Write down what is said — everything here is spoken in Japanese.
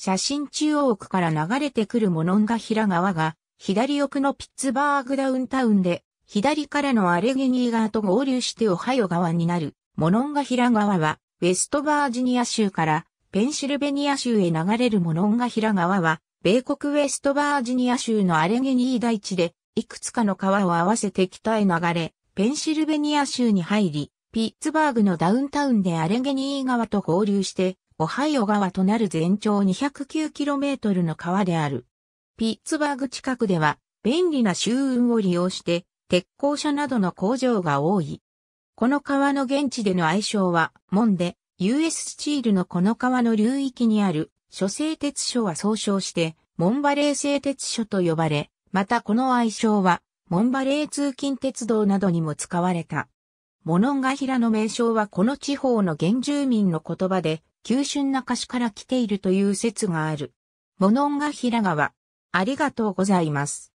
写真中央区から流れてくるモノンガヒラ川が、左奥のピッツバーグダウンタウンで、左からのアレゲニー川と合流してオハヨ川になる、モノンガヒラ川は、ウェストバージニア州からペンシルベニア州へ流れるモノンガヒラ川は、米国ウェストバージニア州のアレゲニー大地で、いくつかの川を合わせて北へ流れ、ペンシルベニア州に入り、ピッツバーグのダウンタウンでアレゲニー川と合流して、オハイオ川となる全長 209km の川である。ピッツバーグ近くでは便利な周運を利用して鉄鋼車などの工場が多い。この川の現地での愛称は、モンで、US スチールのこの川の流域にある諸製鉄所は総称して、モンバレー製鉄所と呼ばれ、またこの愛称は、モンバレー通勤鉄道などにも使われた。モノンガヒラの名称はこの地方の原住民の言葉で、急峻な歌詞から来ているという説がある。モノンガ平川。ありがとうございます。